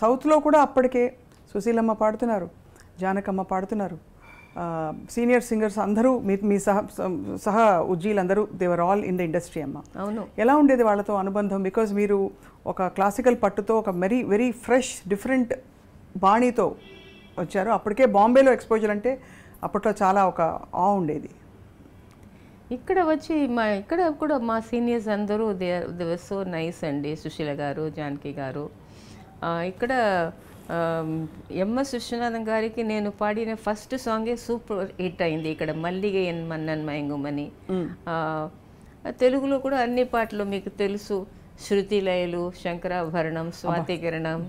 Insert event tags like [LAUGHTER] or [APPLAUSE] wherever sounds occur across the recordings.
సౌత్లో కూడా అప్పటికే సుశీలమ్మ పాడుతున్నారు జానకమ్మ పాడుతున్నారు సీనియర్ సింగర్స్ అందరూ మీ మీ సహ సహా ఉజ్జీలందరూ they're all in the industry అమ్మ అవును ఎలా ఉండేది వాళ్ళతో అనుబంధం బికాజ్ మీరు ఒక క్లాసికల్ పట్టుతో ఒక మెరీ వెరీ ఫ్రెష్ డిఫరెంట్ బాణీతో వచ్చారు అప్పటికే బాంబేలో ఎక్స్పోజర్ అంటే అప్పట్లో చాలా ఒక ఆ ఉండేది ఇక్కడ వచ్చి మా ఇక్కడ కూడా మా సీనియర్స్ అందరూ దే దే సో నైస్ అండి సుశీల గారు జానకి గారు ఇక్కడ ఎంఎస్ విశ్వనాథం గారికి నేను పాడిన ఫస్ట్ సాంగే సూపర్ హిట్ అయింది ఇక్కడ మల్లిగే ఎన్ మన్నన్ మయంగుమని తెలుగులో కూడా అన్ని పాటలు మీకు తెలుసు Sruthilayalu Sankarabharanam Swathikiranam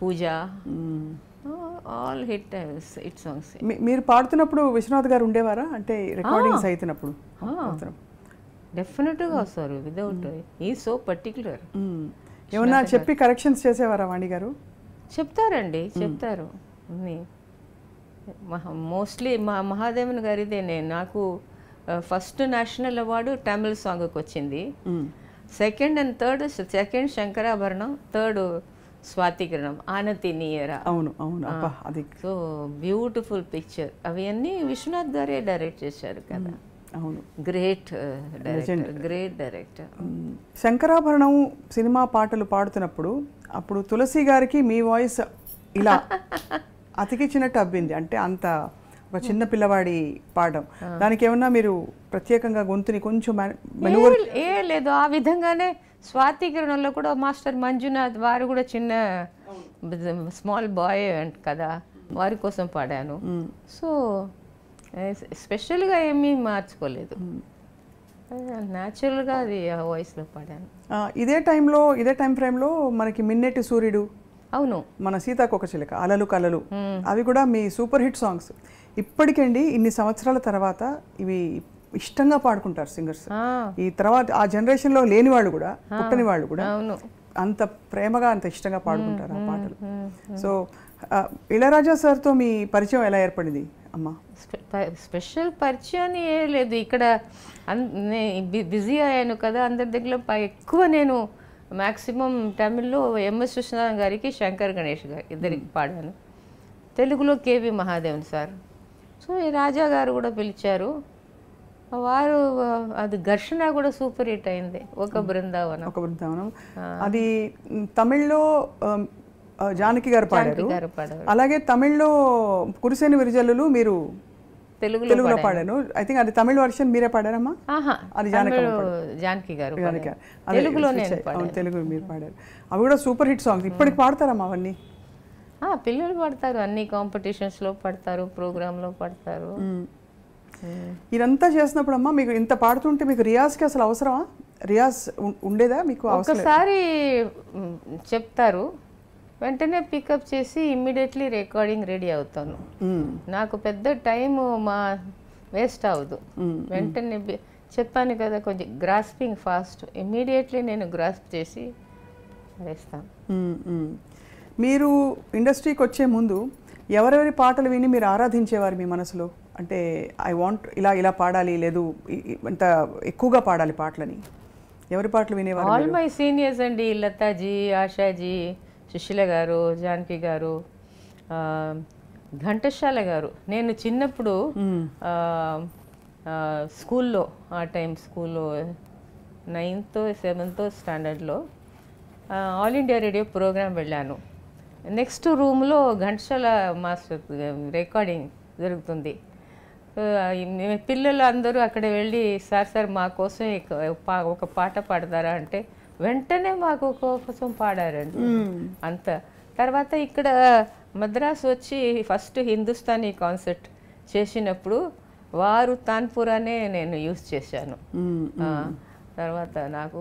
Pooja all hit hit songs మీరు పాడుతున్నప్పుడు విశ్వనాథ్ గారు ఉండేవారా అంటే రికార్డింగ్స్ అవుతున్నప్పుడు డెఫినెట్గా వస్తారు విదౌట్ ఈ సో పర్టికులర్ ఏమన్నా చెప్పి కరెక్షన్స్ చేసేవారా వాణి గారు చెప్తారండి చెప్తారు మోస్ట్లీ మా మహాదేవన్ నేను నాకు ఫస్ట్ నేషనల్ అవార్డు తమిళ్ సాంగ్కి వచ్చింది second and third second Sankarabharanam third Swathikiranam Aanati Neeyara అవును అవును అది సో బ్యూటిఫుల్ పిక్చర్ అవన్నీ విశ్వనాథ్ గారే డైరెక్ట్ చేశారు కదా అవును great great director Sankarabharanam cinema పాటలు పాడుతున్నప్పుడు అప్పుడు తులసి గారికి మీ వాయిస్ ఇలా [LAUGHS] అతికిచ్చినట్టు అబ్బింది అంటే అంత ఒక చిన్న పిల్లవాడి పాడడం దానికి ఏమన్నా మీరు ప్రత్యేకంగా గొంతుని కొంచెం ఏ లేదు ఆ విధంగానే స్వాతి కిరణంలో కూడా మాస్టర్ మంజునాథ్ వారు కూడా చిన్న స్మాల్ బాయ్ అంట కదా వారి కోసం పాడాను సో స్పెషల్గా ఏమీ మార్చుకోలేదు న్యాచురల్గా అది ఆ వాయిస్లో పాడాను ఇదే టైంలో ఇదే టైం ఫ్రేమ్లో మనకి మిన్నెట్టి సూర్యుడు అవును మన సీతాకోకచిలక అలలు కలలు అవి కూడా మీ సూపర్ హిట్ సాంగ్స్ ఇప్పటికండి ఇన్ని సంవత్సరాల తర్వాత ఇవి ఇష్టంగా పాడుకుంటారు సింగర్స్ ఈ తర్వాత ఆ జనరేషన్లో లేని వాళ్ళు కూడా పుట్టని వాళ్ళు కూడా అంత ప్రేమగా అంత ఇష్టంగా పాడుకుంటారు ఆ పాటలు సో ఇళరాజా సార్తో మీ పరిచయం ఎలా ఏర్పడింది అమ్మ స్పెషల్ పరిచయం ఏ లేదు ఇక్కడ బిజీ అయ్యాను కదా అందరి దగ్గర ఎక్కువ నేను మ్యాక్సిమం తమిళ్లో ఎంఎస్ విశ్వనాథ్ గారికి శంకర్ గణేష్ గారు ఇద్దరికి పాడాను తెలుగులో కేవీ మహాదేవన్ సార్ సో ఈ రాజా గారు కూడా పిలిచారు వారు అది ఘర్షణ కూడా సూపర్ హిట్ అయింది ఒక బృందావనం ఒక బృందావనం అది తమిళ్లో జానకి గారు పాడారు అలాగే తమిళ్లో కురిసేని విరిజల్లు మీరు తెలుగులో తెలుగులో పాడాను ఐ థింక్ అది తమిళ వర్షన్ మీరే పాడారమ్మా అది జానకి గారు తెలుగులోనే తెలుగు మీరు పాడారు అవి కూడా సూపర్ హిట్ సాంగ్స్ ఇప్పటికి పాడతారమ్మా అవన్నీ పిల్లలు పాడతారు అన్ని కాంపిటీషన్స్ లో పడతారు ప్రోగ్రామ్ లో పడతారు ఇదంతా చేసినప్పుడు అమ్మా మీకు ఇంత పాడుతుంటే మీకు రియాజ్కి అసలు అవసరమా రియాజ్ ఉండేదా మీకు ఒకసారి చెప్తారు వెంటనే పికప్ చేసి ఇమ్మీడియట్లీ రికార్డింగ్ రెడీ అవుతాను నాకు పెద్ద టైం మా వేస్ట్ అవ్వదు వెంటనే చెప్పాను కదా కొంచెం గ్రాస్పింగ్ ఫాస్ట్ ఇమ్మీడియట్లీ నేను గ్రాస్ప్ చేసి వేస్తాను మీరు ఇండస్ట్రీకి వచ్చే ముందు ఎవరెవరి పాటలు విని మీరు ఆరాధించేవారు మీ మనసులో అంటే ఐ వాంట్ ఇలా ఇలా పాడాలి లేదు ఇంత ఎక్కువగా పాడాలి పాటలని ఎవరి పాటలు వినేవారు ఆల్ మై సీనియర్స్ అండి లతాజీ ఆషాజీ సుశీల గారు జానకి గారు ఘంటశాల గారు నేను చిన్నప్పుడు స్కూల్లో ఆ టైం స్కూల్లో నైన్త్ సెవెంత్ స్టాండర్డ్లో ఆల్ ఇండియా రేడియో ప్రోగ్రాం వెళ్ళాను నెక్స్ట్ రూమ్లో ఘంటశాల మాస్టర్ రికార్డింగ్ జరుగుతుంది పిల్లలు అందరూ అక్కడ వెళ్ళి సార్ సార్ మా కోసం ఒక పాట పాడతారా అంటే వెంటనే మాకు కోసం పాడారండి అంత తర్వాత ఇక్కడ మద్రాసు వచ్చి ఫస్ట్ హిందుస్థానీ కాన్సర్ట్ చేసినప్పుడు వారు తాన్పురానే నేను యూజ్ చేశాను తర్వాత నాకు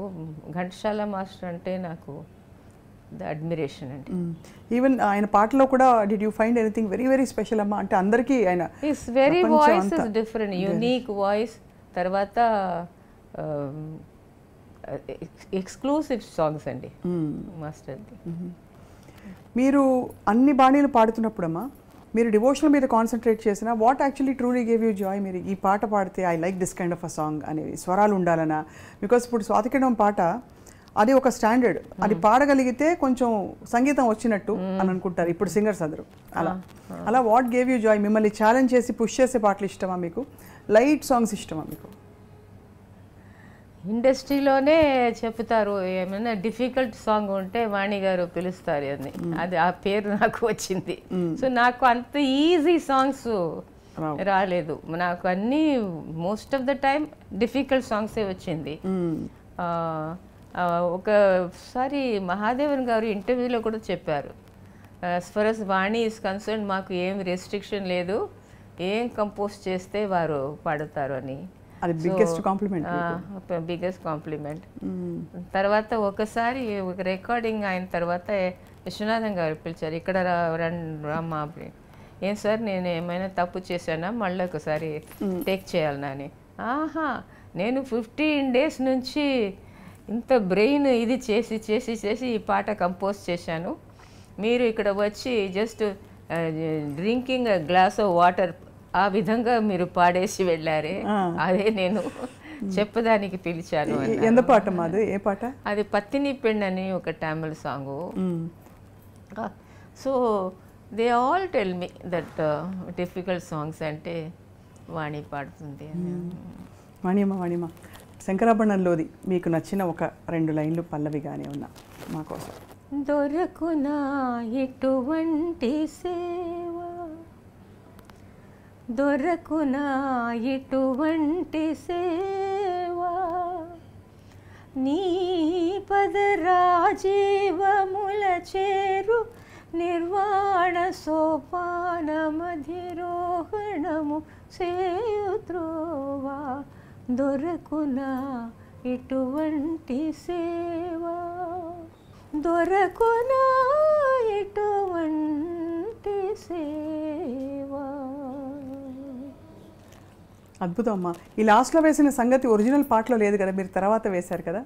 ఘంటసాల మాస్టర్ అంటే నాకు ద అడ్మిరేషన్ అండి ఈవెన్ ఆయన పాటలో కూడా did you find anything very very special అమ్మా అంటే అందరికీ ఆయన is very voice is different unique voice తర్వాత ఎక్స్క్లూసివ్ um, సాంగ్స్ uh, అండి మాస్టర్ది mm. mm-hmm. మీరు అన్ని బాణీలు పాడుతున్నప్పుడు అమ్మా మీరు డివోషనల్ మీద కాన్సన్ట్రేట్ చేసిన what actually truly gave you joy మీరు ఈ పాట పాడితే I like this kind of a song అనేవి స్వరాలు ఉండాలనా బికాస్ ఇప్పుడు స్వాతికిడం పాట అది ఒక స్టాండర్డ్ అది పాడగలిగితే కొంచెం సంగీతం వచ్చినట్టు అని అనుకుంటారు ఇప్పుడు సింగర్స్ అందరూ అలా అలా వాట్ గేవ్ యూ జాయ్ మిమ్మల్ని ఛాలెంజ్ చేసి పుష్ చేసే పాటలు ఇష్టమా మీకు లైట్ సాంగ్స్ ఇష్టమా మీకు ఇండస్ట్రీలోనే చెప్తారు ఏమైనా డిఫికల్ట్ సాంగ్ ఉంటే వాణి గారు పిలుస్తారు అని అది ఆ పేరు నాకు వచ్చింది సో నాకు అంత ఈజీ సాంగ్స్ రాలేదు నాకు అన్నీ most of the time difficult సాంగ్సే వచ్చింది ఒకసారి మహాదేవన్ గారు ఇంటర్వ్యూలో కూడా చెప్పారు అస్ వాణి ఇస్ కన్సర్న్ మాకు ఏం రెస్ట్రిక్షన్ లేదు ఏం కంపోజ్ చేస్తే వారు పాడతారు అని బిగ్గెస్ట్ కాంప్లిమెంట్ బిగ్గెస్ట్ కాంప్లిమెంట్ తర్వాత ఒకసారి ఒక రికార్డింగ్ అయిన తర్వాత విశ్వనాథం గారు పిలిచారు ఇక్కడ రామ్మా ఏం సార్ నేను ఏమైనా తప్పు చేశానా మళ్ళీ ఒకసారి టేక్ hmm. చేయాలని ఆహా నేను ఫిఫ్టీన్ డేస్ నుంచి ఇంత బ్రెయిన్ ఇది చేసి చేసి చేసి ఈ పాట కంపోజ్ చేశాను మీరు ఇక్కడ వచ్చి just drinking glass of water ఆ విధంగా మీరు పాడేసి వెళ్ళారే అదే నేను [LAUGHS] చెప్పడానికి పిలిచాను ఎంత పాట మాది ఏ పాట అది పత్తిని పెండ్ అని ఒక Tamil song so they all tell me that difficult songs అంటే వాణి పాడుతుంది వాణిమా వాణిమా శంకరాభరణంలోది మీకు నచ్చిన ఒక రెండు లైన్లు పల్లవిగానే ఉన్నా మాకోసం దొరకునా ఇటువంటి సేవ దొరకునా ఇటువంటి సేవ నీ పదరాజీవముల చేరు నిర్వాణ సోపానమధిరోహణము సేయుద్రోవా దొరకునా ఎటువంటి సేవ దొరకునా ఎటువంటి సేవ అద్భుతం ఈ లాస్ట్లో వేసిన సంగతి ఒరిజినల్ పాటలో లేదు కదా మీరు తర్వాత వేశారు కదా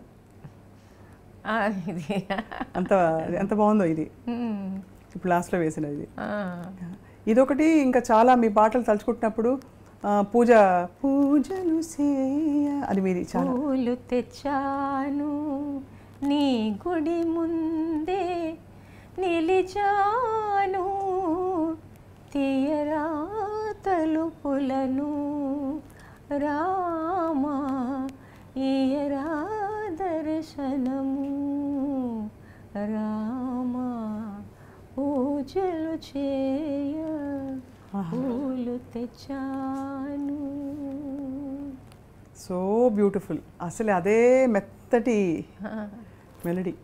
ఇది అంత ఎంత బాగుందో ఇది ఇప్పుడు లాస్ట్లో వేసినది ఇదొకటి ఇంకా చాలా మీ పాటలు తలుచుకుంటున్నప్పుడు పూజ పూజలు అది మీరు పూలు తెచ్చాను నీ గుడి ముందే నిలిచాను తీయరా తలుపులను రామా ఇయరా దర్శనము రామా పూజలు చేయ పూలు తెచ్చాను సో బ్యూటిఫుల్ అసలు అదే మెత్తటి మెలడీ